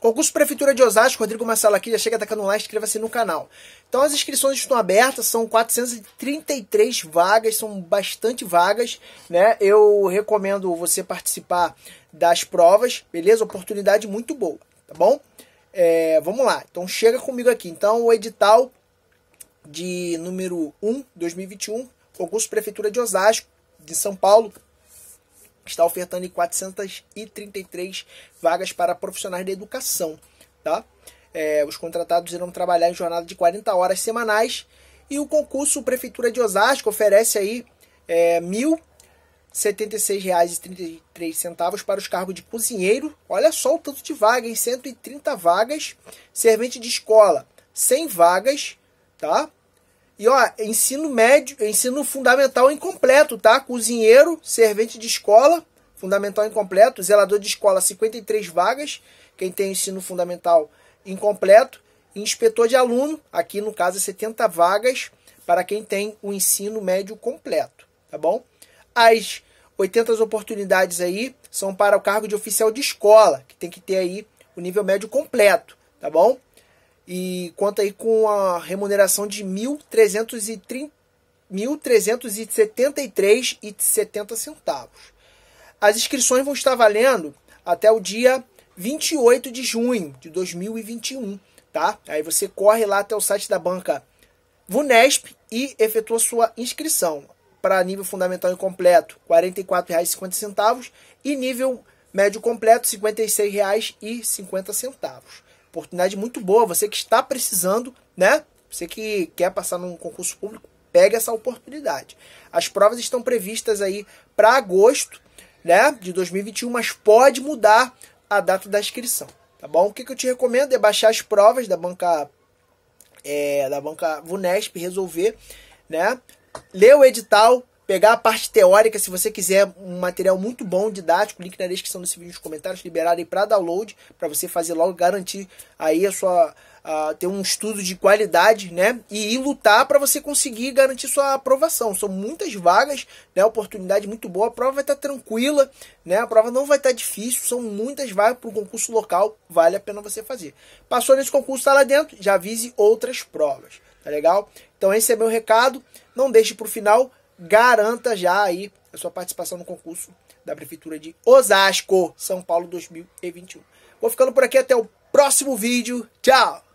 Concurso Prefeitura de Osasco, Rodrigo Marcelo aqui, já chega atacando lá, inscreva-se no canal. Então as inscrições estão abertas, são 433 vagas, são bastante vagas, né? Eu recomendo você participar das provas, beleza? Oportunidade muito boa, tá bom? É, vamos lá, então chega comigo aqui. Então o edital de número 1, 2021, concurso Prefeitura de Osasco, de São Paulo, está ofertando 433 vagas para profissionais da educação. Tá? É, os contratados irão trabalhar em jornada de 40 horas semanais e o concurso Prefeitura de Osasco oferece aí é, R$ 1.076,33 para os cargos de cozinheiro. Olha só o tanto de vagas, 130 vagas. Servente de escola, 100 vagas, tá? E ó, ensino médio, ensino fundamental incompleto, tá? Cozinheiro, servente de escola, fundamental incompleto, zelador de escola, 53 vagas, quem tem ensino fundamental incompleto, inspetor de aluno, aqui no caso 70 é vagas para quem tem o ensino médio completo, tá bom? As 80 oportunidades aí são para o cargo de oficial de escola, que tem que ter aí o nível médio completo, tá bom? e conta aí com a remuneração de R$ 1.373,70. As inscrições vão estar valendo até o dia 28 de junho de 2021, tá? Aí você corre lá até o site da banca Vunesp e efetua sua inscrição para nível fundamental incompleto R$ 44,50 e nível médio completo R$ 56,50. Oportunidade muito boa. Você que está precisando, né? Você que quer passar num concurso público, pegue essa oportunidade. As provas estão previstas aí para agosto, né, de 2021, mas pode mudar a data da inscrição, tá bom? O que, que eu te recomendo é baixar as provas da banca é, da banca Vunesp, resolver, né? Ler o edital, pegar a parte teórica, se você quiser um material muito bom, didático, link na descrição desse vídeo nos comentários, liberado aí para download, para você fazer logo, garantir aí a sua, ter um estudo de qualidade, né? E ir lutar para você conseguir garantir sua aprovação. São muitas vagas, né? Oportunidade muito boa. A prova vai estar tá tranquila, né? A prova não vai estar tá difícil. São muitas vagas para o concurso local. Vale a pena você fazer. Passou nesse concurso, tá lá dentro. Já avise outras provas, tá legal? Então esse é meu recado. Não deixe para o final garanta já aí a sua participação no concurso da Prefeitura de Osasco, São Paulo 2021. Vou ficando por aqui até o próximo vídeo. Tchau!